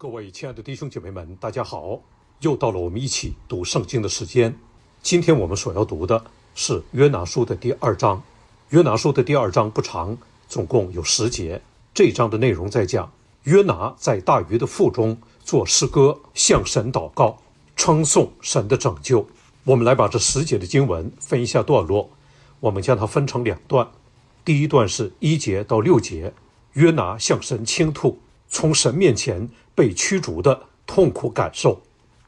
各位亲爱的弟兄姐妹们，大家好！又到了我们一起读圣经的时间。今天我们所要读的是《约拿书》的第二章。《约拿书》的第二章不长，总共有十节。这一章的内容在讲约拿在大鱼的腹中做诗歌，向神祷告，称颂神的拯救。我们来把这十节的经文分一下段落。我们将它分成两段，第一段是一节到六节。约拿向神倾吐，从神面前。被驱逐的痛苦感受。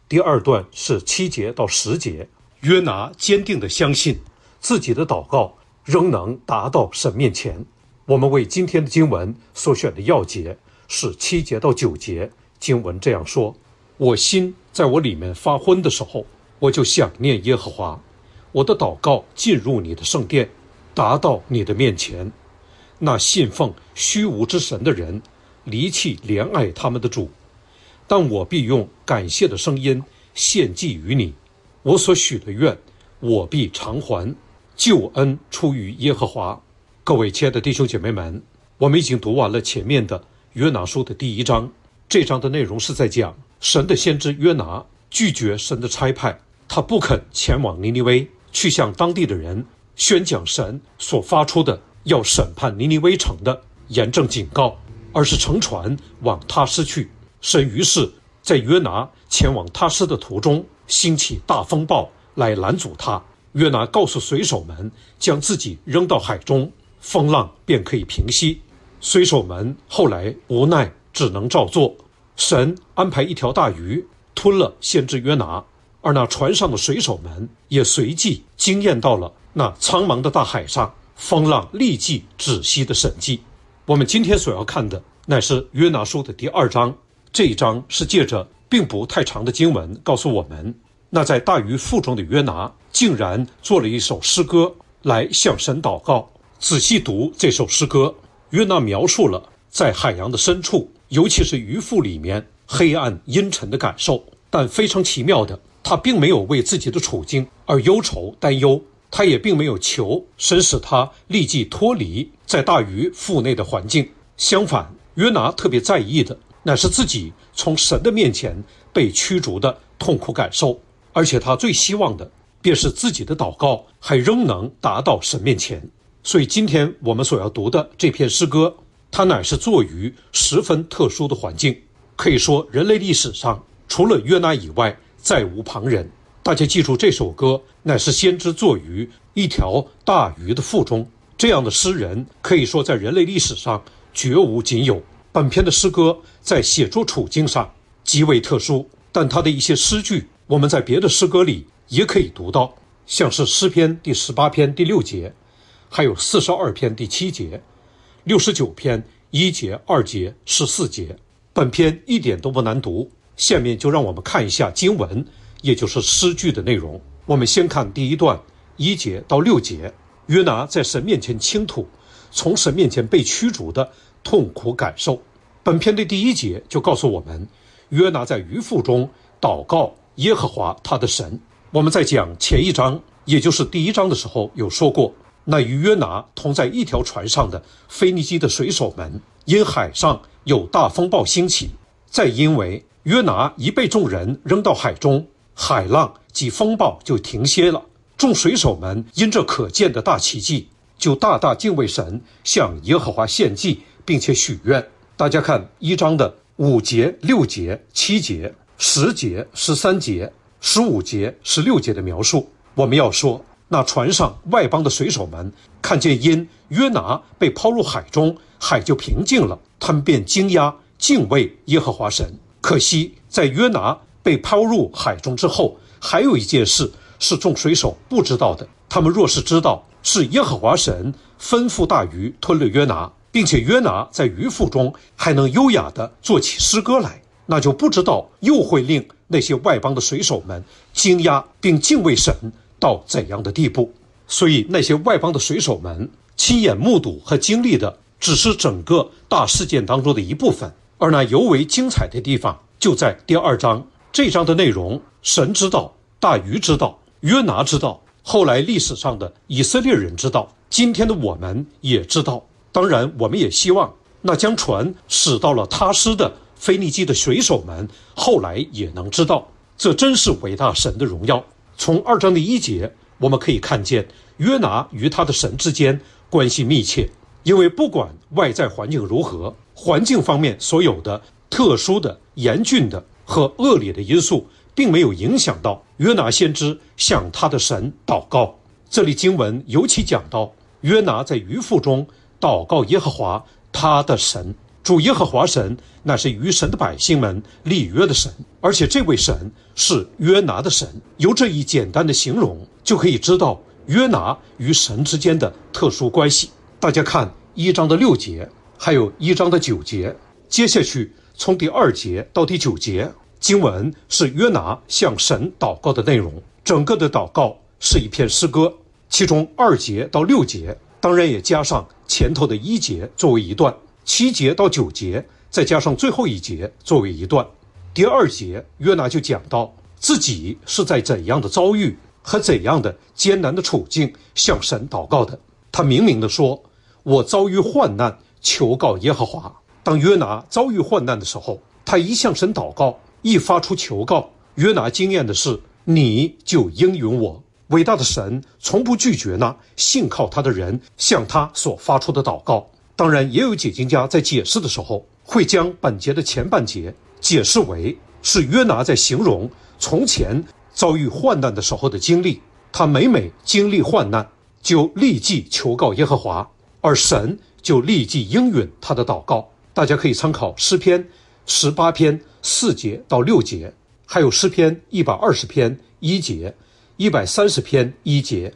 第二段是七节到十节，约拿坚定地相信自己的祷告仍能达到神面前。我们为今天的经文所选的要节是七节到九节。经文这样说：“我心在我里面发昏的时候，我就想念耶和华。我的祷告进入你的圣殿，达到你的面前。那信奉虚无之神的人，离弃怜爱他们的主。”但我必用感谢的声音献祭于你，我所许的愿，我必偿还。救恩出于耶和华。各位亲爱的弟兄姐妹们，我们已经读完了前面的《约拿书》的第一章。这章的内容是在讲神的先知约拿拒绝神的差派，他不肯前往尼尼微，去向当地的人宣讲神所发出的要审判尼尼微城的严正警告，而是乘船往他失去。神于是，在约拿前往他师的途中，兴起大风暴来拦阻他。约拿告诉水手们，将自己扔到海中，风浪便可以平息。水手们后来无奈，只能照做。神安排一条大鱼吞了先知约拿，而那船上的水手们也随即惊艳到了那苍茫的大海上，风浪立即止息的神迹。我们今天所要看的，乃是《约拿书》的第二章。这一章是借着并不太长的经文告诉我们，那在大鱼腹中的约拿竟然做了一首诗歌来向神祷告。仔细读这首诗歌，约拿描述了在海洋的深处，尤其是鱼腹里面黑暗阴沉的感受。但非常奇妙的，他并没有为自己的处境而忧愁担忧，他也并没有求神使他立即脱离在大鱼腹内的环境。相反，约拿特别在意的。乃是自己从神的面前被驱逐的痛苦感受，而且他最希望的便是自己的祷告还仍能达到神面前。所以今天我们所要读的这篇诗歌，它乃是作于十分特殊的环境，可以说人类历史上除了约拿以外再无旁人。大家记住，这首歌乃是先知作于一条大鱼的腹中，这样的诗人可以说在人类历史上绝无仅有。本篇的诗歌在写作处境上极为特殊，但它的一些诗句，我们在别的诗歌里也可以读到，像是诗篇第十八篇第六节，还有四十二篇第七节，六十九篇一节、二节、十四节。本篇一点都不难读。下面就让我们看一下经文，也就是诗句的内容。我们先看第一段一节到六节，约拿在神面前倾吐，从神面前被驱逐的。痛苦感受。本篇的第一节就告诉我们，约拿在鱼腹中祷告耶和华他的神。我们在讲前一章，也就是第一章的时候有说过，那与约拿同在一条船上的腓尼基的水手们，因海上有大风暴兴起；再因为约拿一被众人扔到海中，海浪及风暴就停歇了。众水手们因这可见的大奇迹，就大大敬畏神，向耶和华献祭。并且许愿，大家看一章的五节、六节、七节、十节、十三节、十五节、十六节的描述。我们要说，那船上外邦的水手们看见因约拿被抛入海中，海就平静了，他们便惊讶敬畏耶和华神。可惜，在约拿被抛入海中之后，还有一件事是众水手不知道的。他们若是知道是耶和华神吩咐大鱼吞了约拿，并且约拿在渔腹中还能优雅地做起诗歌来，那就不知道又会令那些外邦的水手们惊讶并敬畏神到怎样的地步。所以，那些外邦的水手们亲眼目睹和经历的只是整个大事件当中的一部分，而那尤为精彩的地方就在第二章。这章的内容，神知道，大鱼知道，约拿知道，后来历史上的以色列人知道，今天的我们也知道。当然，我们也希望那将船驶到了他师的腓尼基的水手们后来也能知道，这真是伟大神的荣耀。从二章的一节，我们可以看见约拿与他的神之间关系密切，因为不管外在环境如何，环境方面所有的特殊的、严峻的和恶劣的因素，并没有影响到约拿先知向他的神祷告。这里经文尤其讲到约拿在鱼腹中。祷告耶和华，他的神，主耶和华神，乃是与神的百姓们立约的神，而且这位神是约拿的神。由这一简单的形容，就可以知道约拿与神之间的特殊关系。大家看一章的六节，还有一章的九节，接下去从第二节到第九节，经文是约拿向神祷告的内容。整个的祷告是一篇诗歌，其中二节到六节。当然也加上前头的一节作为一段，七节到九节，再加上最后一节作为一段。第二节约拿就讲到自己是在怎样的遭遇和怎样的艰难的处境向神祷告的。他明明的说：“我遭遇患难，求告耶和华。”当约拿遭遇患难的时候，他一向神祷告，一发出求告，约拿经验的是，你就应允我。伟大的神从不拒绝那信靠他的人向他所发出的祷告。当然，也有解经家在解释的时候，会将本节的前半节解释为是约拿在形容从前遭遇患难的时候的经历。他每每经历患难，就立即求告耶和华，而神就立即应允他的祷告。大家可以参考诗篇十八篇四节到六节，还有诗篇一百二十篇一节。一百三十篇一节，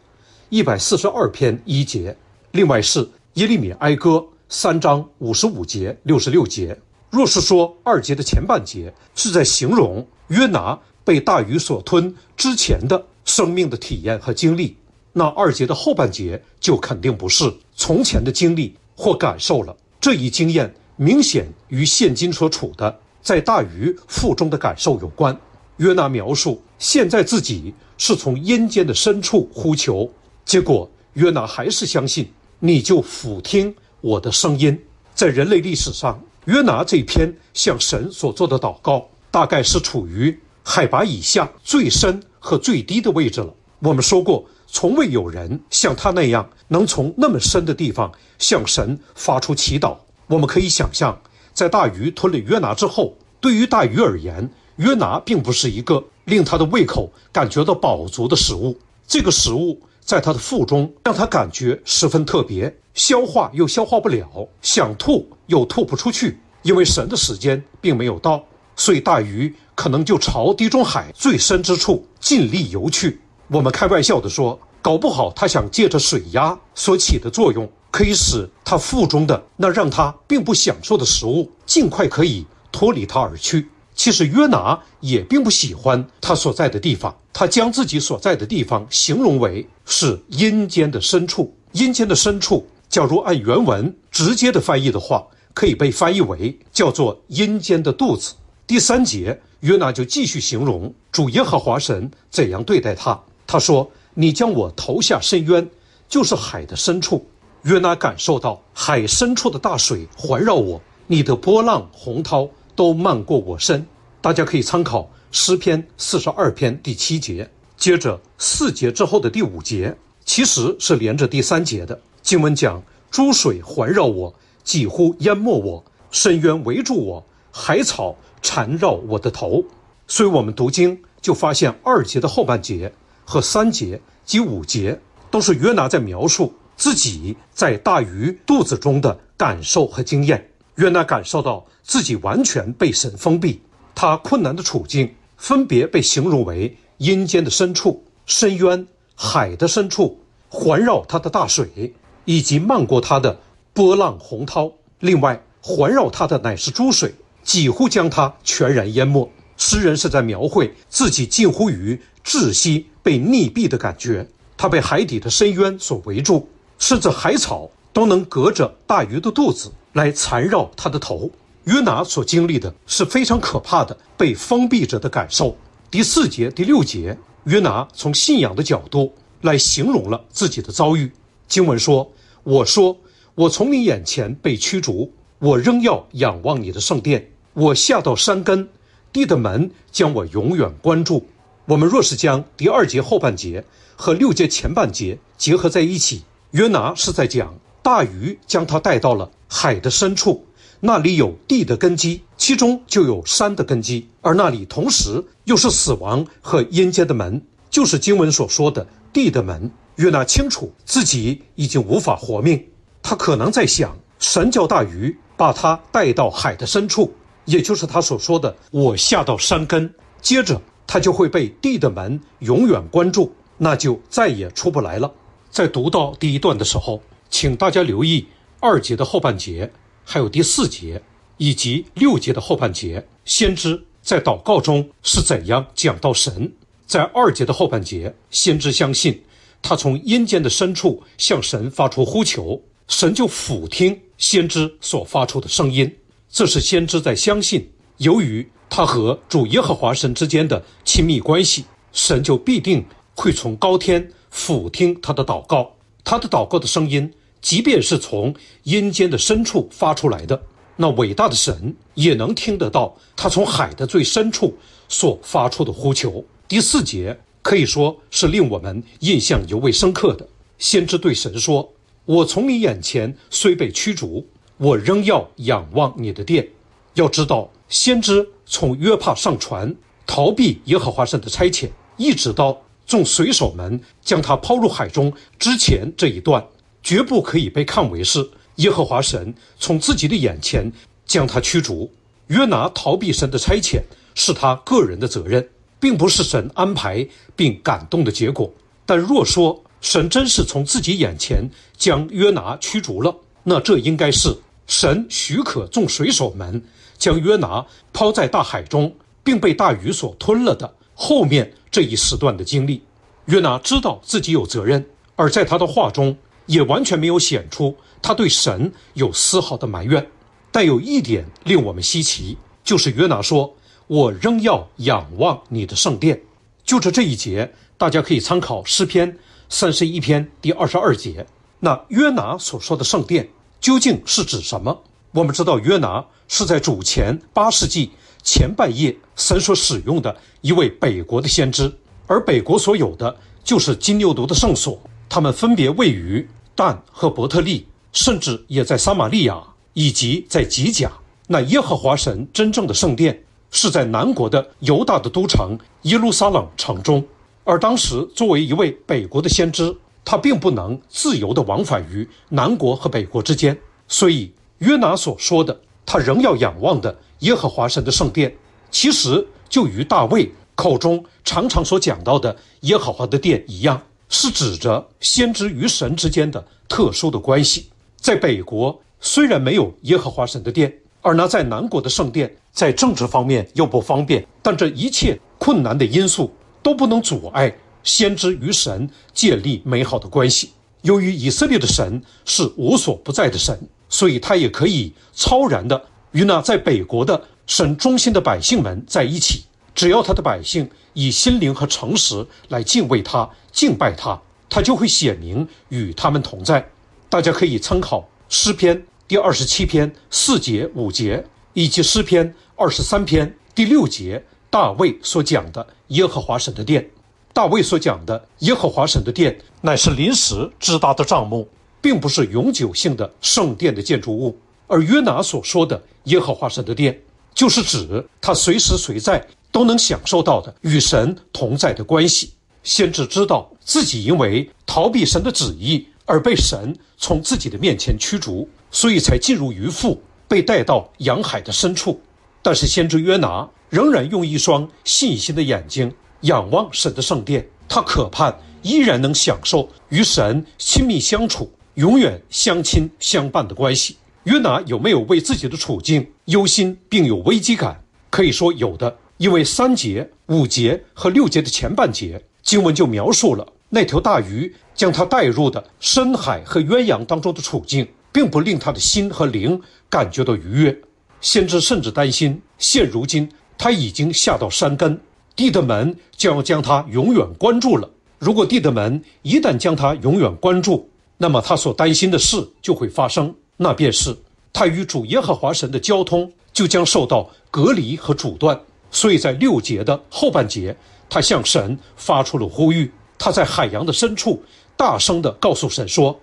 一百四十二篇一节，另外是《耶利米哀歌》三章五十五节、六十六节。若是说二节的前半节是在形容约拿被大鱼所吞之前的生命的体验和经历，那二节的后半节就肯定不是从前的经历或感受了。这一经验明显与现今所处的在大鱼腹中的感受有关。约拿描述，现在自己是从阴间的深处呼求，结果约拿还是相信，你就俯听我的声音。在人类历史上，约拿这篇向神所做的祷告，大概是处于海拔以下最深和最低的位置了。我们说过，从未有人像他那样能从那么深的地方向神发出祈祷。我们可以想象，在大鱼吞了约拿之后，对于大鱼而言。约拿并不是一个令他的胃口感觉到饱足的食物，这个食物在他的腹中让他感觉十分特别，消化又消化不了，想吐又吐不出去，因为神的时间并没有到，所以大鱼可能就朝地中海最深之处尽力游去。我们开玩笑地说，搞不好他想借着水压所起的作用，可以使他腹中的那让他并不享受的食物尽快可以脱离他而去。其实约拿也并不喜欢他所在的地方，他将自己所在的地方形容为是阴间的深处。阴间的深处，假如按原文直接的翻译的话，可以被翻译为叫做阴间的肚子。第三节，约拿就继续形容主耶和华神怎样对待他。他说：“你将我投下深渊，就是海的深处。”约拿感受到海深处的大水环绕我，你的波浪洪涛。都漫过我身，大家可以参考诗篇四十二篇第七节，接着四节之后的第五节，其实是连着第三节的。经文讲：诸水环绕我，几乎淹没我；深渊围住我，海草缠绕我的头。所以我们读经就发现，二节的后半节和三节及五节，都是约拿在描述自己在大鱼肚子中的感受和经验。约娜感受到自己完全被神封闭，他困难的处境分别被形容为阴间的深处、深渊、海的深处、环绕他的大水，以及漫过他的波浪洪涛。另外，环绕他的乃是诸水，几乎将他全然淹没。诗人是在描绘自己近乎于窒息、被溺毙的感觉。他被海底的深渊所围住，甚至海草。都能隔着大鱼的肚子来缠绕他的头。约拿所经历的是非常可怕的被封闭者的感受。第四节、第六节，约拿从信仰的角度来形容了自己的遭遇。经文说：“我说，我从你眼前被驱逐，我仍要仰望你的圣殿。我下到山根，地的门将我永远关住。”我们若是将第二节后半节和六节前半节结合在一起，约拿是在讲。大鱼将他带到了海的深处，那里有地的根基，其中就有山的根基，而那里同时又是死亡和阴间的门，就是经文所说的地的门。约拿清楚自己已经无法活命，他可能在想，神叫大鱼把他带到海的深处，也就是他所说的“我下到山根”，接着他就会被地的门永远关住，那就再也出不来了。在读到第一段的时候。请大家留意二节的后半节，还有第四节，以及六节的后半节。先知在祷告中是怎样讲到神？在二节的后半节，先知相信他从阴间的深处向神发出呼求，神就俯听先知所发出的声音。这是先知在相信，由于他和主耶和华神之间的亲密关系，神就必定会从高天俯听他的祷告，他的祷告的声音。即便是从阴间的深处发出来的，那伟大的神也能听得到他从海的最深处所发出的呼求。第四节可以说是令我们印象尤为深刻的。先知对神说：“我从你眼前虽被驱逐，我仍要仰望你的殿。”要知道，先知从约帕上船，逃避耶和华神的差遣，一直到众水手们将他抛入海中之前这一段。绝不可以被看为是耶和华神从自己的眼前将他驱逐。约拿逃避神的差遣是他个人的责任，并不是神安排并感动的结果。但若说神真是从自己眼前将约拿驱逐了，那这应该是神许可众水手们将约拿抛在大海中，并被大鱼所吞了的后面这一时段的经历。约拿知道自己有责任，而在他的话中。也完全没有显出他对神有丝毫的埋怨，但有一点令我们稀奇，就是约拿说：“我仍要仰望你的圣殿。”就是这一节，大家可以参考诗篇三十一篇第二十二节。那约拿所说的圣殿究竟是指什么？我们知道，约拿是在主前八世纪前半夜神所使用的一位北国的先知，而北国所有的就是金牛犊的圣所。他们分别位于但和伯特利，甚至也在撒玛利亚以及在吉甲。那耶和华神真正的圣殿是在南国的犹大的都城耶路撒冷城中。而当时作为一位北国的先知，他并不能自由的往返于南国和北国之间。所以约拿所说的他仍要仰望的耶和华神的圣殿，其实就与大卫口中常常所讲到的耶和华的殿一样。是指着先知与神之间的特殊的关系。在北国虽然没有耶和华神的殿，而那在南国的圣殿，在政治方面又不方便，但这一切困难的因素都不能阻碍先知与神建立美好的关系。由于以色列的神是无所不在的神，所以他也可以超然的与那在北国的神中心的百姓们在一起。只要他的百姓以心灵和诚实来敬畏他。敬拜他，他就会显明与他们同在。大家可以参考诗篇第二十七篇四节五节，以及诗篇二十三篇第六节大卫所讲的耶和华神的殿。大卫所讲的耶和华神的殿，乃是临时支搭的帐幕，并不是永久性的圣殿的建筑物。而约拿所说的耶和华神的殿，就是指他随时随在都能享受到的与神同在的关系。先知知道自己因为逃避神的旨意而被神从自己的面前驱逐，所以才进入鱼腹，被带到洋海的深处。但是先知约拿仍然用一双信心的眼睛仰望神的圣殿，他渴盼依然能享受与神亲密相处、永远相亲相伴的关系。约拿有没有为自己的处境忧心并有危机感？可以说有的，因为三节、五节和六节的前半节。经文就描述了那条大鱼将他带入的深海和鸳鸯当中的处境，并不令他的心和灵感觉到愉悦。先知甚至担心，现如今他已经下到山根，地的门将要将他永远关住了。如果地的门一旦将他永远关住，那么他所担心的事就会发生，那便是他与主耶和华神的交通就将受到隔离和阻断。所以在六节的后半节。他向神发出了呼吁，他在海洋的深处大声地告诉神说：“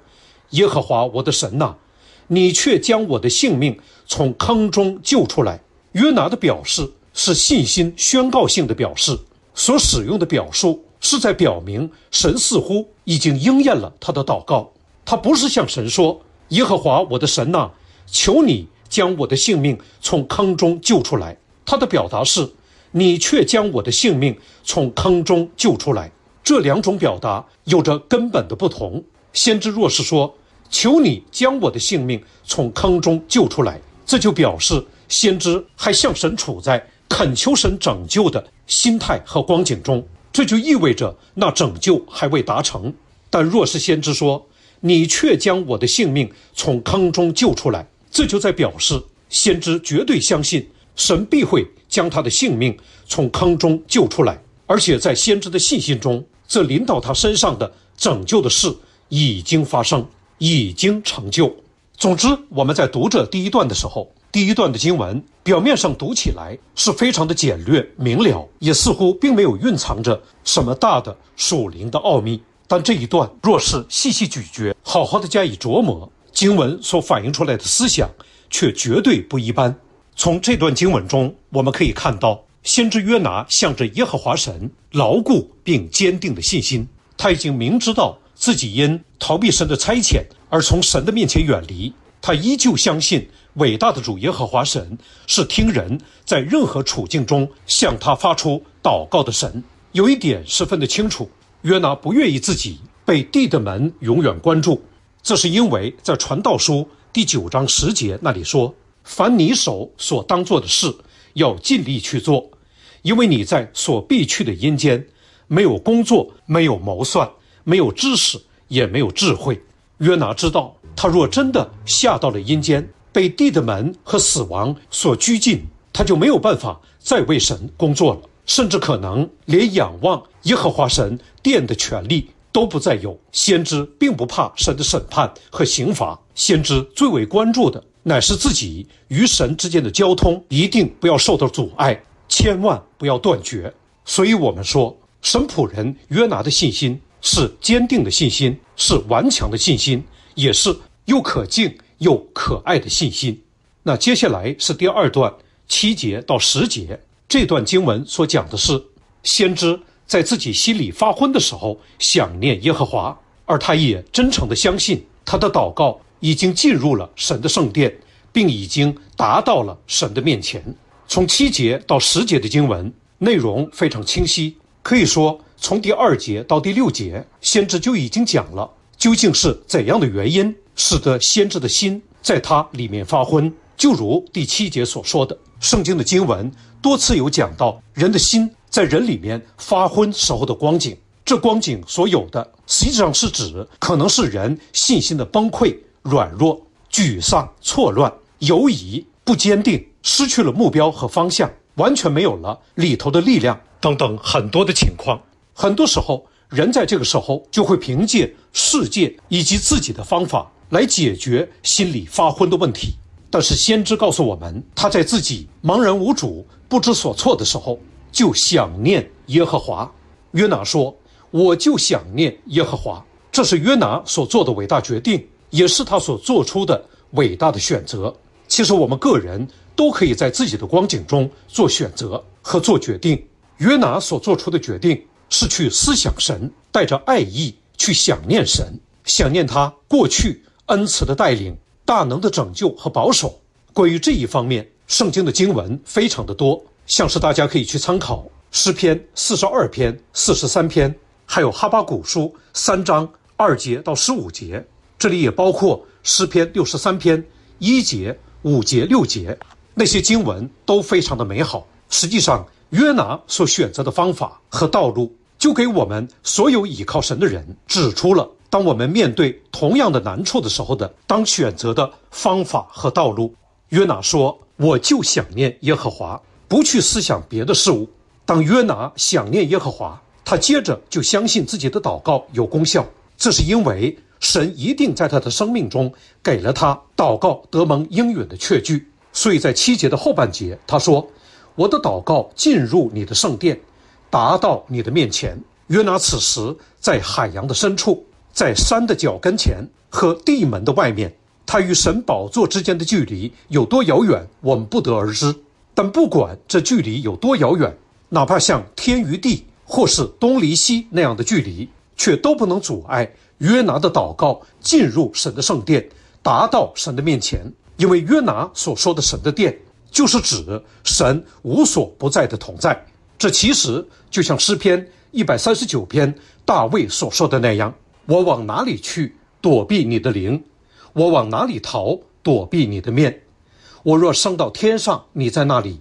耶和华我的神呐，你却将我的性命从坑中救出来。”约拿的表示是信心宣告性的表示，所使用的表述是在表明神似乎已经应验了他的祷告。他不是向神说：“耶和华我的神呐，求你将我的性命从坑中救出来。”他的表达是。你却将我的性命从坑中救出来，这两种表达有着根本的不同。先知若是说“求你将我的性命从坑中救出来”，这就表示先知还向神处在恳求神拯救的心态和光景中，这就意味着那拯救还未达成。但若是先知说“你却将我的性命从坑中救出来”，这就在表示先知绝对相信神必会。将他的性命从坑中救出来，而且在先知的信心中，这临到他身上的拯救的事已经发生，已经成就。总之，我们在读这第一段的时候，第一段的经文表面上读起来是非常的简略明了，也似乎并没有蕴藏着什么大的属灵的奥秘。但这一段若是细细咀嚼，好好的加以琢磨，经文所反映出来的思想却绝对不一般。从这段经文中，我们可以看到先知约拿向着耶和华神牢固并坚定的信心。他已经明知道自己因逃避神的差遣而从神的面前远离，他依旧相信伟大的主耶和华神是听人在任何处境中向他发出祷告的神。有一点十分的清楚，约拿不愿意自己被地的门永远关住，这是因为在传道书第九章十节那里说。凡你手所当做的事，要尽力去做，因为你在所必去的阴间，没有工作，没有谋算，没有知识，也没有智慧。约拿知道，他若真的下到了阴间，被地的门和死亡所拘禁，他就没有办法再为神工作了，甚至可能连仰望耶和华神殿的权利都不再有。先知并不怕神的审判和刑罚，先知最为关注的。乃是自己与神之间的交通，一定不要受到阻碍，千万不要断绝。所以，我们说，神仆人约拿的信心是坚定的信心，是顽强的信心，也是又可敬又可爱的信心。那接下来是第二段七节到十节，这段经文所讲的是，先知在自己心里发昏的时候，想念耶和华，而他也真诚地相信他的祷告。已经进入了神的圣殿，并已经达到了神的面前。从七节到十节的经文内容非常清晰，可以说从第二节到第六节，先知就已经讲了究竟是怎样的原因，使得先知的心在他里面发昏。就如第七节所说的，圣经的经文多次有讲到人的心在人里面发昏时候的光景，这光景所有的实际上是指可能是人信心的崩溃。软弱、沮丧、错乱、犹疑、不坚定，失去了目标和方向，完全没有了里头的力量，等等很多的情况。很多时候，人在这个时候就会凭借世界以及自己的方法来解决心理发昏的问题。但是先知告诉我们，他在自己茫然无主、不知所措的时候，就想念耶和华。约拿说：“我就想念耶和华。”这是约拿所做的伟大决定。也是他所做出的伟大的选择。其实我们个人都可以在自己的光景中做选择和做决定。约拿所做出的决定是去思想神，带着爱意去想念神，想念他过去恩慈的带领、大能的拯救和保守。关于这一方面，圣经的经文非常的多，像是大家可以去参考诗篇四十二篇、四十三篇，还有哈巴古书三章二节到十五节。这里也包括诗篇六十三篇一节、五节、六节，那些经文都非常的美好。实际上，约拿所选择的方法和道路，就给我们所有倚靠神的人指出了，当我们面对同样的难处的时候的当选择的方法和道路。约拿说：“我就想念耶和华，不去思想别的事物。”当约拿想念耶和华，他接着就相信自己的祷告有功效，这是因为。神一定在他的生命中给了他祷告，德蒙应允的确据。所以在七节的后半节，他说：“我的祷告进入你的圣殿，达到你的面前。”约拿此时在海洋的深处，在山的脚跟前和地门的外面，他与神宝座之间的距离有多遥远，我们不得而知。但不管这距离有多遥远，哪怕像天与地或是东离西那样的距离。却都不能阻碍约拿的祷告进入神的圣殿，达到神的面前。因为约拿所说的神的殿，就是指神无所不在的同在。这其实就像诗篇一百三十九篇大卫所说的那样：“我往哪里去躲避你的灵？我往哪里逃躲避你的面？我若升到天上，你在那里；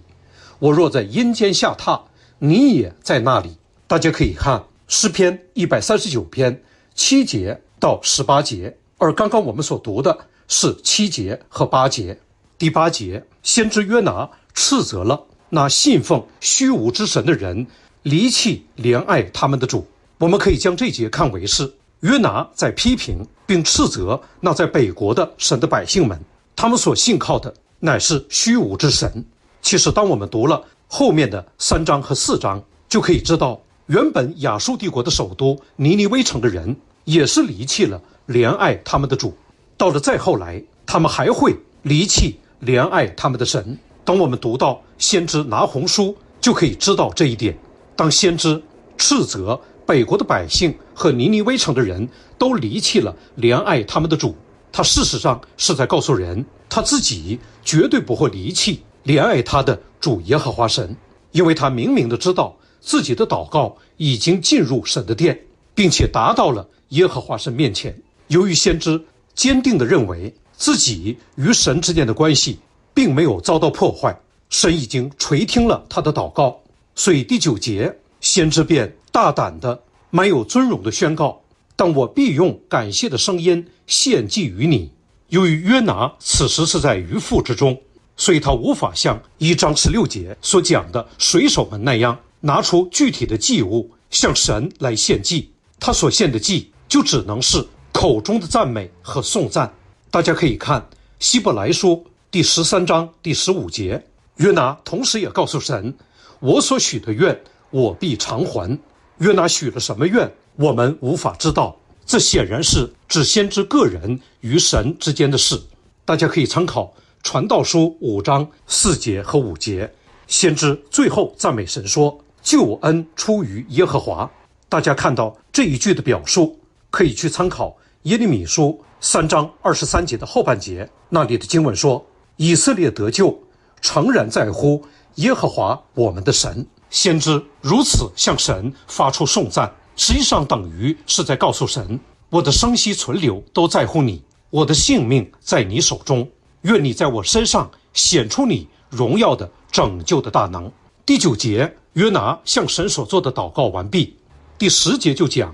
我若在阴间下榻，你也在那里。”大家可以看。诗篇一百三十九篇七节到十八节，而刚刚我们所读的是七节和八节。第八节，先知约拿斥责了那信奉虚无之神的人，离弃怜爱他们的主。我们可以将这节看为是约拿在批评并斥责那在北国的神的百姓们，他们所信靠的乃是虚无之神。其实，当我们读了后面的三章和四章，就可以知道。原本亚述帝国的首都尼尼微城的人，也是离弃了怜爱他们的主；到了再后来，他们还会离弃怜爱他们的神。当我们读到先知拿红书，就可以知道这一点。当先知斥责北国的百姓和尼尼微城的人都离弃了怜爱他们的主，他事实上是在告诉人，他自己绝对不会离弃怜爱他的主耶和华神，因为他明明的知道。自己的祷告已经进入神的殿，并且达到了耶和华神面前。由于先知坚定地认为自己与神之间的关系并没有遭到破坏，神已经垂听了他的祷告，所以第九节先知便大胆的、蛮有尊荣地宣告：“但我必用感谢的声音献祭于你。”由于约拿此时是在鱼腹之中，所以他无法像一章十六节所讲的水手们那样。拿出具体的祭物向神来献祭，他所献的祭就只能是口中的赞美和颂赞。大家可以看希伯来书第十三章第十五节，约拿同时也告诉神：“我所许的愿，我必偿还。”约拿许了什么愿，我们无法知道。这显然是指先知个人与神之间的事。大家可以参考传道书五章四节和五节，先知最后赞美神说。救恩出于耶和华。大家看到这一句的表述，可以去参考耶利米书三章二十三节的后半节，那里的经文说：“以色列得救，诚然在乎耶和华我们的神。”先知如此向神发出颂赞，实际上等于是在告诉神：“我的生息存留都在乎你，我的性命在你手中。愿你在我身上显出你荣耀的拯救的大能。”第九节。约拿向神所做的祷告完毕，第十节就讲，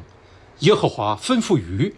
耶和华吩咐鱼，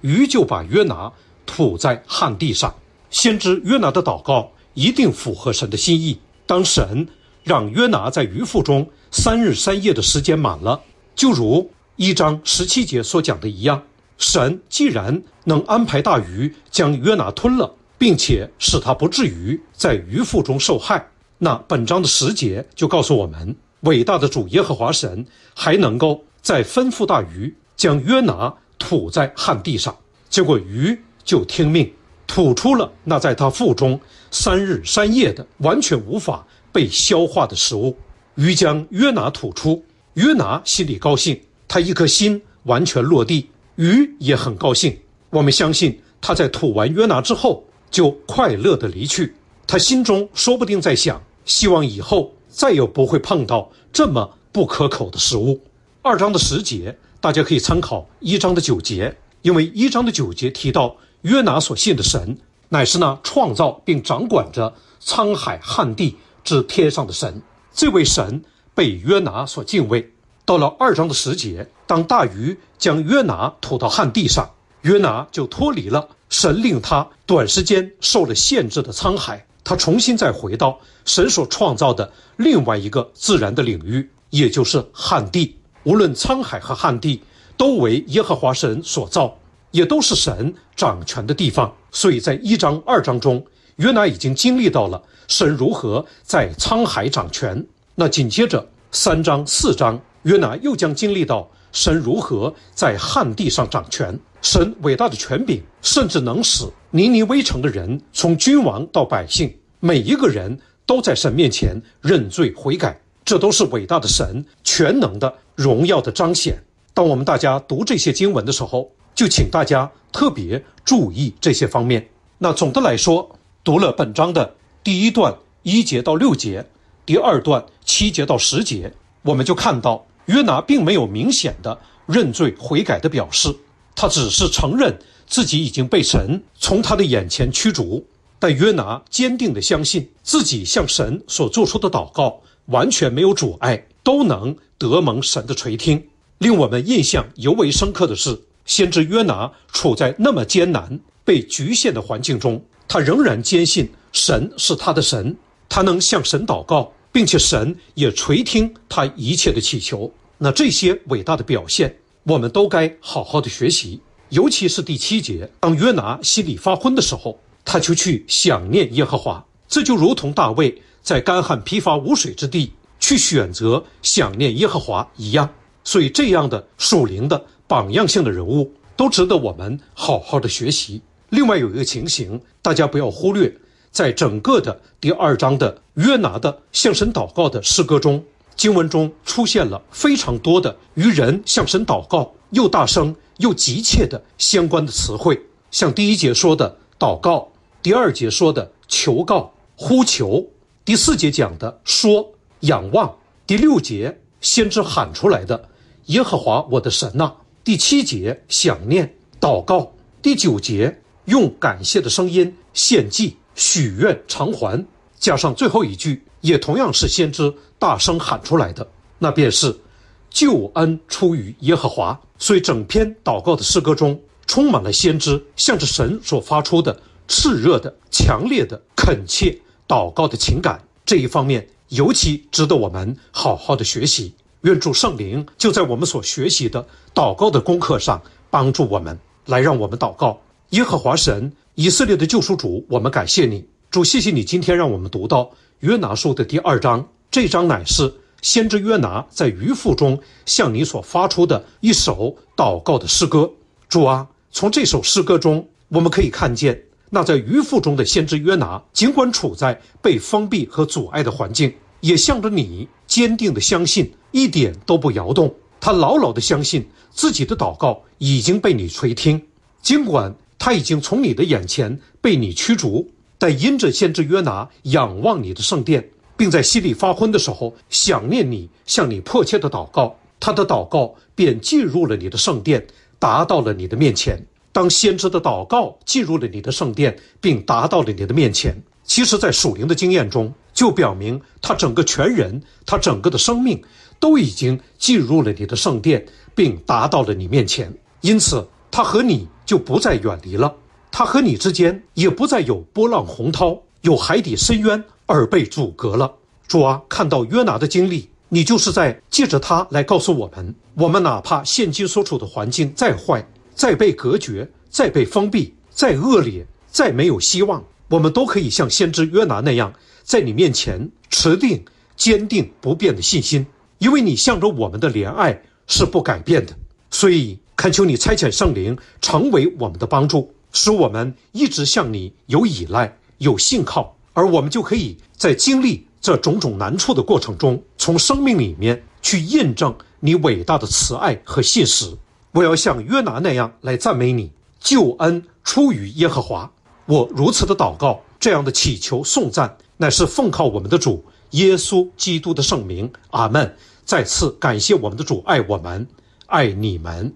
鱼就把约拿吐在旱地上。先知约拿的祷告一定符合神的心意。当神让约拿在鱼腹中三日三夜的时间满了，就如一章十七节所讲的一样，神既然能安排大鱼将约拿吞了，并且使他不至于在鱼腹中受害，那本章的十节就告诉我们。伟大的主耶和华神还能够再吩咐大鱼将约拿吐在旱地上，结果鱼就听命吐出了那在他腹中三日三夜的完全无法被消化的食物。鱼将约拿吐出，约拿心里高兴，他一颗心完全落地。鱼也很高兴，我们相信他在吐完约拿之后就快乐的离去。他心中说不定在想：希望以后。再也不会碰到这么不可口的食物。二章的十节，大家可以参考一章的九节，因为一章的九节提到约拿所信的神，乃是那创造并掌管着沧海旱地之天上的神。这位神被约拿所敬畏。到了二章的十节，当大鱼将约拿吐到旱地上，约拿就脱离了神令他短时间受了限制的沧海。他重新再回到神所创造的另外一个自然的领域，也就是旱地。无论沧海和旱地，都为耶和华神所造，也都是神掌权的地方。所以在一章二章中，约拿已经经历到了神如何在沧海掌权。那紧接着三章四章，约拿又将经历到神如何在旱地上掌权。神伟大的权柄，甚至能使尼尼微城的人，从君王到百姓，每一个人都在神面前认罪悔改，这都是伟大的神全能的荣耀的彰显。当我们大家读这些经文的时候，就请大家特别注意这些方面。那总的来说，读了本章的第一段一节到六节，第二段七节到十节，我们就看到约拿并没有明显的认罪悔改的表示。他只是承认自己已经被神从他的眼前驱逐，但约拿坚定地相信自己向神所做出的祷告完全没有阻碍，都能得蒙神的垂听。令我们印象尤为深刻的是，先知约拿处在那么艰难、被局限的环境中，他仍然坚信神是他的神，他能向神祷告，并且神也垂听他一切的祈求。那这些伟大的表现。我们都该好好的学习，尤其是第七节，当约拿心里发昏的时候，他就去想念耶和华，这就如同大卫在干旱疲乏无水之地去选择想念耶和华一样。所以，这样的属灵的榜样性的人物，都值得我们好好的学习。另外有一个情形，大家不要忽略，在整个的第二章的约拿的向神祷告的诗歌中。经文中出现了非常多的与人向神祷告，又大声又急切的相关的词汇，像第一节说的祷告，第二节说的求告、呼求，第四节讲的说、仰望，第六节先知喊出来的“耶和华我的神呐”，第七节想念、祷告，第九节用感谢的声音献祭、许愿、偿还，加上最后一句。也同样是先知大声喊出来的，那便是“救恩出于耶和华”。所以，整篇祷告的诗歌中充满了先知向着神所发出的炽热的、强烈的、恳切祷告的情感。这一方面尤其值得我们好好的学习。愿主圣灵就在我们所学习的祷告的功课上帮助我们，来让我们祷告耶和华神，以色列的救赎主。我们感谢你，主，谢谢你今天让我们读到。约拿书的第二章，这章乃是先知约拿在鱼腹中向你所发出的一首祷告的诗歌。主啊，从这首诗歌中，我们可以看见，那在鱼腹中的先知约拿，尽管处在被封闭和阻碍的环境，也向着你坚定地相信，一点都不摇动。他牢牢地相信自己的祷告已经被你垂听，尽管他已经从你的眼前被你驱逐。在因着先知约拿仰望你的圣殿，并在心里发昏的时候，想念你，向你迫切的祷告，他的祷告便进入了你的圣殿，达到了你的面前。当先知的祷告进入了你的圣殿，并达到了你的面前，其实，在属灵的经验中，就表明他整个全人，他整个的生命，都已经进入了你的圣殿，并达到了你面前，因此，他和你就不再远离了。他和你之间也不再有波浪洪涛，有海底深渊而被阻隔了。主啊，看到约拿的经历，你就是在借着他来告诉我们：我们哪怕现今所处的环境再坏、再被隔绝、再被封闭、再恶劣、再没有希望，我们都可以像先知约拿那样，在你面前持定坚定不变的信心，因为你向着我们的怜爱是不改变的。所以，恳求你差遣圣灵成为我们的帮助。使我们一直向你有依赖、有信靠，而我们就可以在经历这种种难处的过程中，从生命里面去印证你伟大的慈爱和信实。我要像约拿那样来赞美你，救恩出于耶和华。我如此的祷告，这样的祈求颂赞，乃是奉靠我们的主耶稣基督的圣名。阿门。再次感谢我们的主爱我们，爱你们。